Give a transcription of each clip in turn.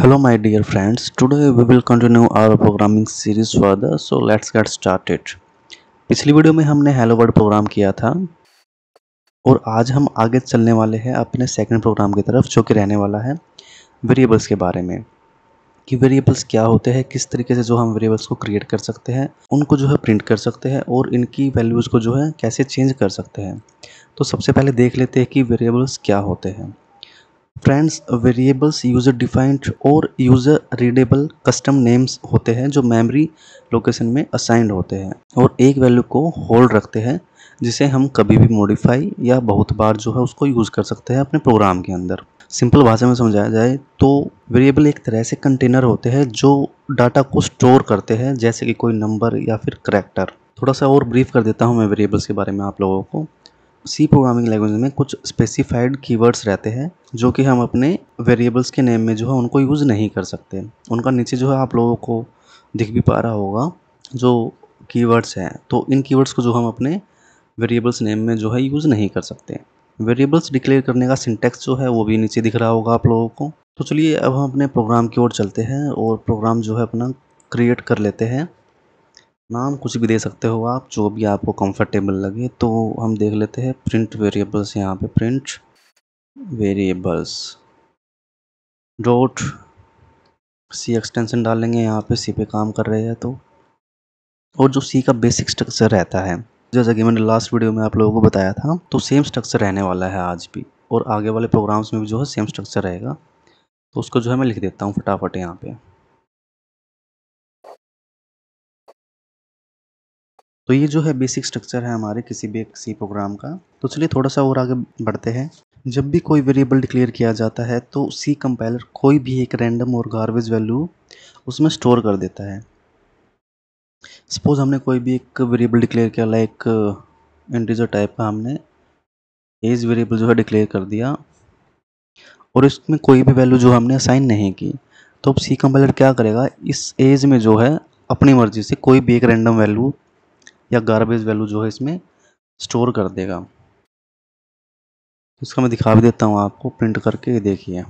hello my dear friends today we will continue our programming series further so let's get started पिछली video में हमने hello word programme किया था और आज हम आगे चलने वाले हैं अपने सेकंड प्रोग्राम की तरफ जो कि रहने वाला है वेरिएबल्स के बारे में कि वेरिएबल्स क्या होते हैं किस तरीके से जो हम वेरिएबल्स को क्रिएट कर सकते हैं उनको जो है प्रिंट कर सकते हैं और इनकी वैल्यूज़ को जो है कैसे चेंज कर सकते हैं तो सबसे पहले देख लेते हैं कि वेरिएबल्स क्या होते हैं फ्रेंड्स वेरिएबल्स यूज़र डिफाइंड और यूज़र रीडेबल कस्टम नेम्स होते हैं जो मेमोरी लोकेशन में असाइंड होते हैं और एक वैल्यू को होल्ड रखते हैं जिसे हम कभी भी मॉडिफाई या बहुत बार जो है उसको यूज़ कर सकते हैं अपने प्रोग्राम के अंदर सिंपल भाषा में समझाया जाए तो वेरिएबल एक तरह से कंटेनर होते हैं जो डाटा को स्टोर करते हैं जैसे कि कोई नंबर या फिर करेक्टर थोड़ा सा और ब्रीफ कर देता हूँ मैं वेरिएबल्स के बारे में आप लोगों को सी प्रोग्रामिंग लैंग्वेज में कुछ स्पेसिफाइड कीवर्ड्स रहते हैं जो कि हम अपने वेरिएबल्स के नेम में जो है उनको यूज़ नहीं कर सकते उनका नीचे जो है आप लोगों को दिख भी पा रहा होगा जो कीवर्ड्स हैं तो इन कीवर्ड्स को जो हम अपने वेरिएबल्स नेम में जो है यूज़ नहीं कर सकते वेरिएबल्स डिक्लेयर करने का सिंटेक्स जो है वो भी नीचे दिख रहा होगा आप लोगों को तो चलिए अब हम अपने प्रोग्राम की ओर चलते हैं और प्रोग्राम जो है अपना क्रिएट कर लेते हैं नाम कुछ भी दे सकते हो आप जो भी आपको कंफर्टेबल लगे तो हम देख लेते हैं प्रिंट वेरिएबल्स यहाँ पे print variables dot C extension डालेंगे यहाँ पे सी पे काम कर रहे हैं तो और जो सी का बेसिक स्ट्रक्चर रहता है जैसा कि मैंने लास्ट वीडियो में आप लोगों को बताया था तो सेम स्ट्रक्चर रहने वाला है आज भी और आगे वाले प्रोग्राम्स में भी जो है सेम स्ट्रक्चर रहेगा तो उसको जो है मैं लिख देता हूँ फटाफट यहाँ पर तो ये जो है बेसिक स्ट्रक्चर है हमारे किसी भी एक सी प्रोग्राम का तो चलिए थोड़ा सा और आगे बढ़ते हैं जब भी कोई वेरिएबल डिक्लेयर किया जाता है तो सी कंपाइलर कोई भी एक रैंडम और गार्बेज वैल्यू उसमें स्टोर कर देता है सपोज हमने कोई भी एक वेरिएबल डिक्लेयर किया लाइक इंटीजर टाइप का हमने एज वेरिएबल जो है डिक्लेयर कर दिया और इसमें कोई भी वैल्यू जो हमने असाइन नहीं की तो अब सी कंपाइलर क्या करेगा इस एज में जो है अपनी मर्जी से कोई भी एक रैंडम वैल्यू या गार्बेज वैल्यू जो है इसमें स्टोर कर देगा इसका मैं दिखा भी देता हूँ आपको प्रिंट करके देखिए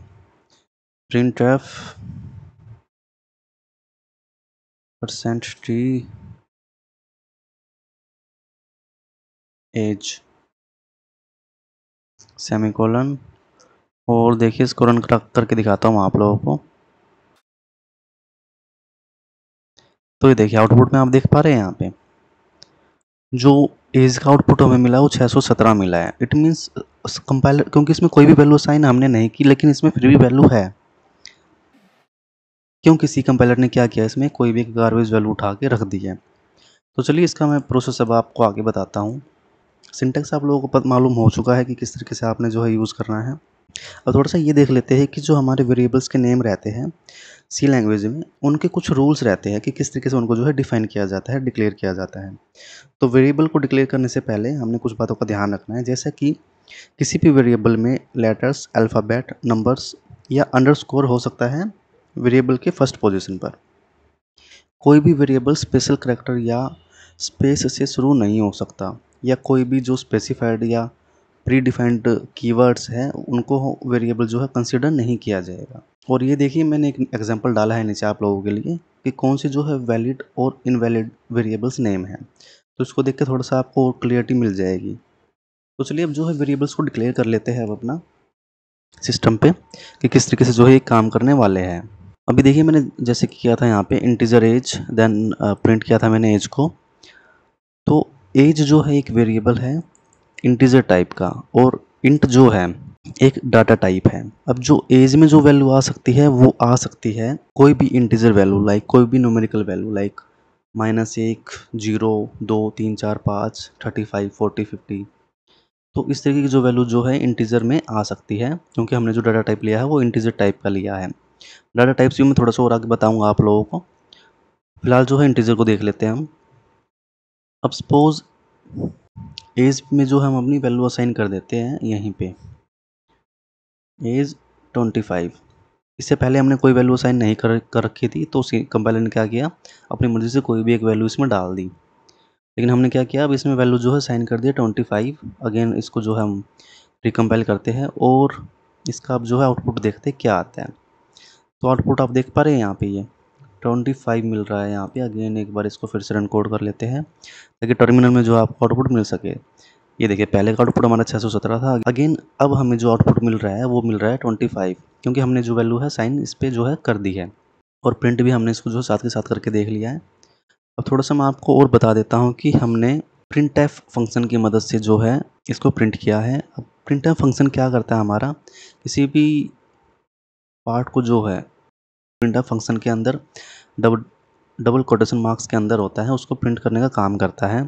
print F percent T age semicolon और देखिए इसको रन करके दिखाता हूँ आप लोगों को तो ये देखिए आउटपुट में आप देख पा रहे हैं यहाँ पे जो एज का आउटपुट हमें मिला वो 617 मिला है इट मीन्स कंपाइलर क्योंकि इसमें कोई भी वैल्यू साइन हमने नहीं की लेकिन इसमें फिर भी वैल्यू है क्यों किसी कंपाइलर ने क्या किया इसमें कोई भी गारवेज गार्बेज वैल्यू उठा के रख दी है तो चलिए इसका मैं प्रोसेस अब आपको आगे बताता हूँ सिंटेक्स आप लोगों को मालूम हो चुका है कि किस तरीके से आपने जो है यूज़ करना है अब थोड़ा सा ये देख लेते हैं कि जो हमारे वेरिएबल्स के नेम रहते हैं सी लैंग्वेज में उनके कुछ रूल्स रहते हैं कि किस तरीके से उनको जो है डिफाइन किया जाता है डिक्लेयर किया जाता है तो वेरिएबल को डिक्लेयर करने से पहले हमने कुछ बातों का ध्यान रखना है जैसा कि किसी भी वेरिएबल में लेटर्स अल्फ़ाबेट नंबर्स या अंडर हो सकता है वेरिएबल के फर्स्ट पोजिशन पर कोई भी वेरिएबल स्पेशल करेक्टर या स्पेस से शुरू नहीं हो सकता या कोई भी जो स्पेसिफाइड या प्री डिफाइंड कीवर्ड्स हैं उनको वेरिएबल जो है कंसिडर नहीं किया जाएगा और ये देखिए मैंने एक एग्जाम्पल डाला है नीचे आप लोगों के लिए कि कौन से जो है वैलिड और इनवैलिड वेरिएबल्स नेम है तो इसको देख के थोड़ा सा आपको क्लियरिटी मिल जाएगी तो चलिए अब जो है वेरिएबल्स को डिक्लेयर कर लेते हैं अब अपना सिस्टम पे कि किस तरीके से जो है ये काम करने वाले हैं अभी देखिए मैंने जैसे किया था यहाँ पे इंटीजर एज देन प्रिंट किया था मैंने एज को तो एज जो है एक वेरिएबल है इंटीजर टाइप का और इंट जो है एक डाटा टाइप है अब जो एज में जो वैल्यू आ सकती है वो आ सकती है कोई भी इंटीजर वैल्यू लाइक कोई भी न्यूमेरिकल वैल्यू लाइक माइनस एक जीरो दो तीन चार पाँच थर्टी फाइव फोर्टी फिफ्टी तो इस तरीके की जो वैल्यू जो है इंटीजर में आ सकती है क्योंकि हमने जो डाटा टाइप लिया है वो इंटीजर टाइप का लिया है डाटा टाइप्स भी मैं थोड़ा सा और आगे बताऊँगा आप लोगों को फिलहाल जो है इंटीजर को देख लेते हैं हम अब सपोज़ एज में जो हम अपनी वैल्यू असाइन कर देते हैं यहीं पे एज ट्वेंटी फाइव इससे पहले हमने कोई वैल्यू असाइन नहीं कर कर रखी थी तो कंपाइलर ने क्या किया अपनी मर्ज़ी से कोई भी एक वैल्यू इसमें डाल दी लेकिन हमने क्या किया अब इसमें वैल्यू जो है साइन कर दिया ट्वेंटी फाइव अगेन इसको जो है हम रिकम्पाइल करते हैं और इसका आप जो है आउटपुट देखते हैं क्या आता है तो आउटपुट आप देख पा रहे हैं यहाँ पे ये ट्वेंटी फाइव मिल रहा है यहाँ पे अगेन एक बार इसको फिर से रन कोड कर लेते हैं ताकि टर्मिनल में जो आपको आउटपुट मिल सके ये देखिए पहले का आउटपुट हमारा छः सौ सत्रह था अगेन अब हमें जो आउटपुट मिल रहा है वो मिल रहा है ट्वेंटी फाइव क्योंकि हमने जो वैल्यू है साइन इस पर जो है कर दी है और प्रिंट भी हमने इसको जो है साथ के साथ करके देख लिया है अब थोड़ा सा मैं आपको और बता देता हूँ कि हमने प्रिंट एफ फंक्शन की मदद से जो है इसको प्रिंट किया है अब प्रिंट एफ फंक्शन क्या करता है हमारा किसी भी पार्ट को जो है प्रिंट फंक्शन के अंदर डबल डबल कोटेशन मार्क्स के अंदर होता है उसको प्रिंट करने का काम करता है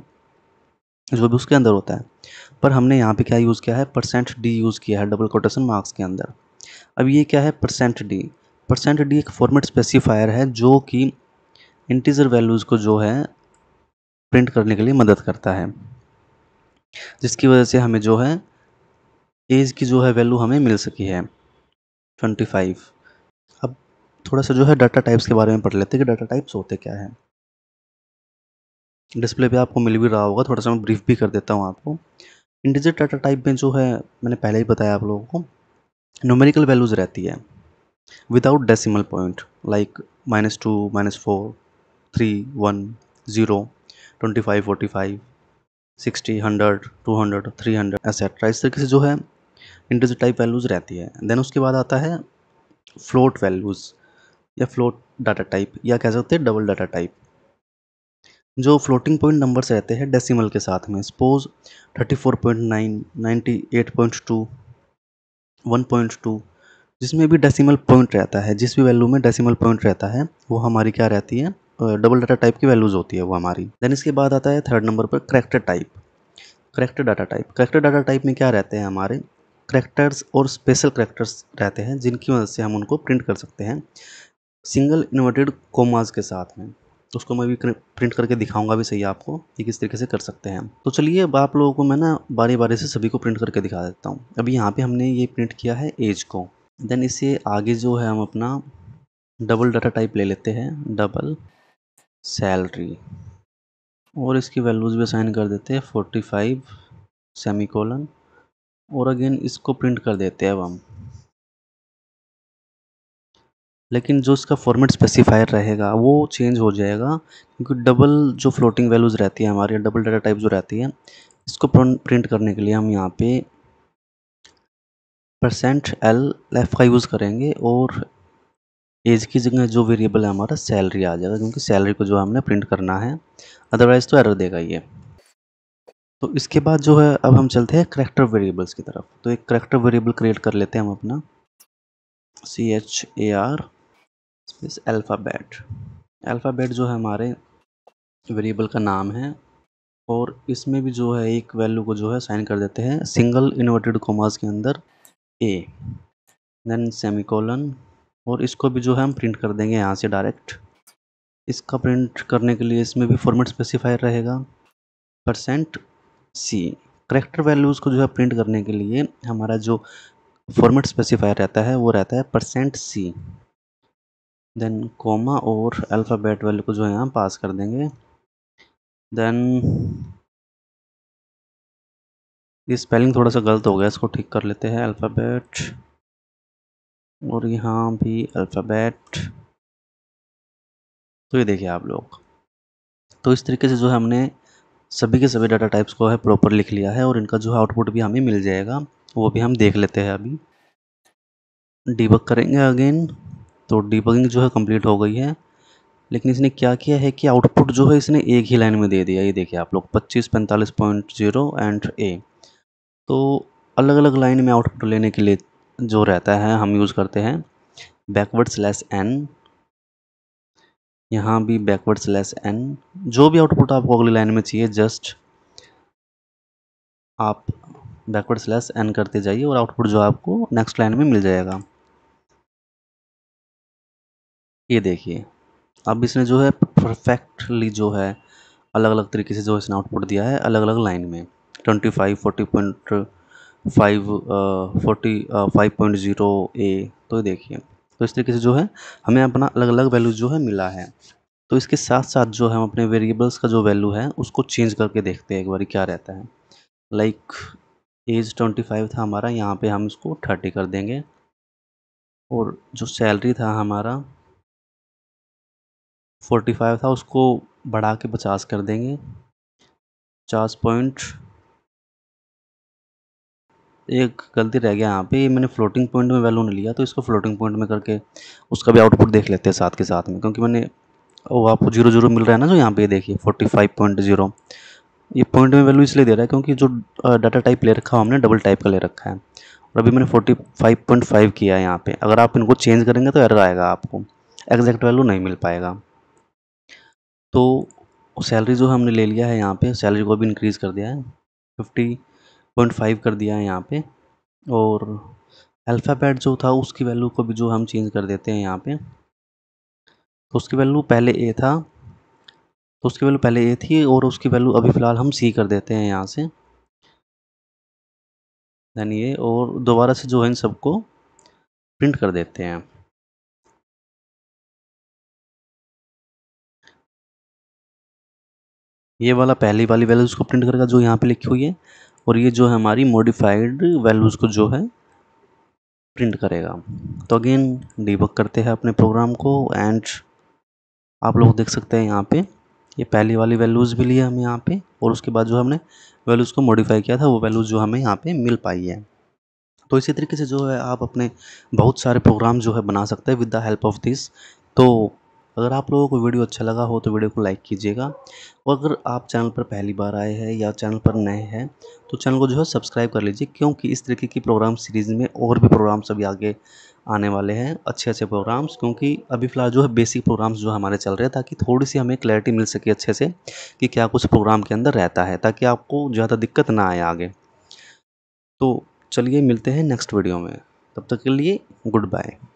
जो भी उसके अंदर होता है पर हमने यहाँ पे क्या यूज़ किया है परसेंट डी यूज़ किया है डबल कोटेशन मार्क्स के अंदर अब ये क्या है परसेंट डी परसेंट डी एक फॉर्मेट स्पेसिफायर है जो कि इंटीजर वैल्यूज़ को जो है प्रिंट करने के लिए मदद करता है जिसकी वजह से हमें जो है एज की जो है वैल्यू हमें मिल सकी है ट्वेंटी फाइव अब थोड़ा सा जो है डाटा टाइप्स के बारे में पढ़ लेते हैं कि डाटा टाइप्स होते क्या हैं डिस्प्ले पे आपको मिल भी रहा होगा थोड़ा सा मैं ब्रीफ भी कर देता हूँ आपको इंडिजिट डाटा टाइप में जो है मैंने पहले ही बताया आप लोगों को नोमेरिकल वैल्यूज़ रहती है without decimal point like minus two minus four three one zero twenty five forty five sixty hundred two hundred three hundred etcetera इस तरीके से जो है इंडिजिट टाइप वैल्यूज़ रहती है देन उसके बाद आता है फ्लोट वैल्यूज़ या फ्लोट डाटा टाइप या कह सकते हैं डबल डाटा टाइप जो फ्लोटिंग पॉइंट नंबर्स रहते हैं डेसिमल के साथ में सपोज 34.9, 98.2, 1.2 जिसमें भी डेसिमल पॉइंट रहता है जिस भी वैल्यू में डेसिमल पॉइंट रहता है वो हमारी क्या रहती है डबल डाटा टाइप की वैल्यूज़ होती है वो हमारी देन इसके बाद आता है थर्ड नंबर पर character type character data type character data type में क्या रहते हैं हमारे करेक्टर्स और स्पेशल करेक्टर्स रहते हैं जिनकी वजह से हम उनको प्रिंट कर सकते हैं सिंगल इन्वर्टेड कोमास के साथ में तो उसको मैं भी प्रिंट करके दिखाऊंगा भी सही आपको कि किस तरीके से कर सकते हैं तो चलिए अब आप लोगों को मैं ना बारी बारी से सभी को प्रिंट करके दिखा देता हूँ अभी यहाँ पे हमने ये प्रिंट किया है एज को देन इससे आगे जो है हम अपना डबल डाटा टाइप ले लेते हैं डबल सैलरी और इसकी वैल्यूज़ भी असाइन कर देते हैं फोर्टी फाइव सेमी कोलन और अगेन इसको प्रिंट कर देते हैं अब हम लेकिन जो इसका फॉर्मेट स्पेसिफायर रहेगा वो चेंज हो जाएगा क्योंकि डबल जो फ्लोटिंग वैल्यूज़ रहती है हमारे डबल डाटा टाइप जो रहती है इसको प्रिंट करने के लिए हम यहाँ पे परसेंट एल एफ का यूज़ करेंगे और एज की जगह जो वेरिएबल है हमारा सैलरी आ जाएगा क्योंकि सैलरी को जो हमने प्रिंट करना है अदरवाइज़ तो एरर देगा ये तो इसके बाद जो है अब हम चलते हैं करेक्टर वेरिएबल्स की तरफ तो एक करेक्टर वेरिएबल क्रिएट कर लेते हैं हम अपना C H A R space alphabet alphabet जो है हमारे वेरिएबल का नाम है और इसमें भी जो है एक वैल्यू को जो है साइन कर देते हैं सिंगल इन्वर्टेड कॉमास के अंदर ए देन सेमिकोलन और इसको भी जो है हम प्रिंट कर देंगे यहाँ से डायरेक्ट इसका प्रिंट करने के लिए इसमें भी फॉर्मेट स्पेसिफायर रहेगा परसेंट सी करेक्टर वैल्यूज़ को जो है प्रिंट करने के लिए हमारा जो फॉर्मेट स्पेसिफायर रहता है वो रहता है परसेंट सी देन कोमा और अल्फ़ाबेट वैल्यू को जो है यहाँ पास कर देंगे देन ये स्पेलिंग थोड़ा सा गलत हो गया इसको ठीक कर लेते हैं अल्फ़ाबेट और यहाँ भी अल्फ़ाबेट तो ये देखिए आप लोग तो इस तरीके से जो है हमने सभी के सभी डाटा टाइप्स को है प्रॉपर लिख लिया है और इनका जो है आउटपुट भी हमें मिल जाएगा वो भी हम देख लेते हैं अभी डीबक करेंगे अगेन तो डिबगिंग जो है कंप्लीट हो गई है लेकिन इसने क्या किया है कि आउटपुट जो है इसने एक ही लाइन में दे दिया ये देखिए आप लोग पच्चीस पैंतालीस पॉइंट जीरो एंड ए तो अलग अलग लाइन में आउटपुट लेने के लिए जो रहता है हम यूज़ करते हैं बैकवर्ड स्लैस एन यहाँ भी बैकवर्ड स्लैस एन जो भी आउटपुट आपको अगली लाइन में चाहिए जस्ट आप बैकवर्ड स्लैस एन करते जाइए और आउटपुट जो आपको नेक्स्ट लाइन में मिल जाएगा ये देखिए अब इसने जो है परफेक्टली जो है अलग अलग तरीके से जो इसने आउटपुट दिया है अलग अलग लाइन में twenty five forty point five forty five point zero A तो ये देखिए तो इस तरीके से जो है हमें अपना अलग अलग वैल्यू जो है मिला है तो इसके साथ साथ जो है हम अपने वेरिएबल्स का जो वैल्यू है उसको चेंज करके देखते हैं एक बार क्या रहता है लाइक एज ट्वेंटी फाइव था हमारा यहाँ पे हम इसको थर्टी कर देंगे और जो सैलरी था हमारा फोर्टी फाइव था उसको बढ़ा के पचास कर देंगे पचास पॉइंट एक गलती रह गया यहाँ पे ये मैंने फ्लोटिंग पॉइंट में वैल्यू नहीं लिया तो इसको फ्लोटिंग पॉइंट में करके उसका भी आउटपुट देख लेते हैं साथ के साथ में क्योंकि मैंने वो आपको जीरो जीरो मिल रहा है ना जो यहाँ पे देखिए फोर्टी फाइव पॉइंट जीरो ये पॉइंट में वैल्यू इसलिए दे रहा है क्योंकि जो डाटा टाइप ले रखा हमने डबल टाइप का ले रखा है और अभी मैंने फोर्टी फाइव पॉइंट फाइव किया है यहाँ पर अगर आप इनको चेंज करेंगे तो एरर आएगा आपको एग्जैक्ट वैल्यू नहीं मिल पाएगा तो सैलरी जो हमने ले लिया है यहाँ पे सैलरी को भी इंक्रीज़ कर दिया है फिफ्टी पॉइंट फाइव कर दिया है यहाँ पे और अल्फ़ाबेट जो था उसकी वैल्यू को भी जो हम चेंज कर देते हैं यहाँ पे तो उसकी वैल्यू पहले ए था तो उसकी वैल्यू पहले ए थी और उसकी वैल्यू अभी फ़िलहाल हम सी कर देते हैं यहाँ से यानी ये और दोबारा से जो है इन सबको प्रिंट कर देते हैं ये वाला पहली वाली वैल्यूज़ को प्रिंट करेगा जो यहाँ पे लिखी हुई है और ये जो है हमारी मॉडिफाइड वैल्यूज़ को जो है प्रिंट करेगा तो अगेन डीबक करते हैं अपने प्रोग्राम को एंड आप लोग देख सकते हैं यहाँ पे ये पहली वाली वैल्यूज़ भी लिए हमें यहाँ पे और उसके बाद जो हमने वैल्यूज़ को मॉडिफाई किया था वो वैल्यूज़ जो हमें यहाँ पे मिल पाई है तो इसी तरीके से जो है आप अपने बहुत सारे प्रोग्राम जो है बना सकते हैं with the help of this तो अगर आप लोगों को वीडियो अच्छा लगा हो तो वीडियो को लाइक कीजिएगा और अगर आप चैनल पर पहली बार आए हैं या चैनल पर नए हैं तो चैनल को जो है सब्सक्राइब कर लीजिए क्योंकि इस तरीके की प्रोग्राम सीरीज़ में और भी प्रोग्राम्स अभी आगे आने वाले हैं अच्छे अच्छे प्रोग्राम्स क्योंकि अभी फ़िलहाल जो है बेसिक प्रोग्राम्स जो हमारे चल रहे हैं ताकि थोड़ी सी हमें क्लैरिटी मिल सके अच्छे से कि क्या कुछ प्रोग्राम के अंदर रहता है ताकि आपको ज़्यादा दिक्कत ना आए आगे तो चलिए मिलते हैं नेक्स्ट वीडियो में तब तक के लिए गुड बाय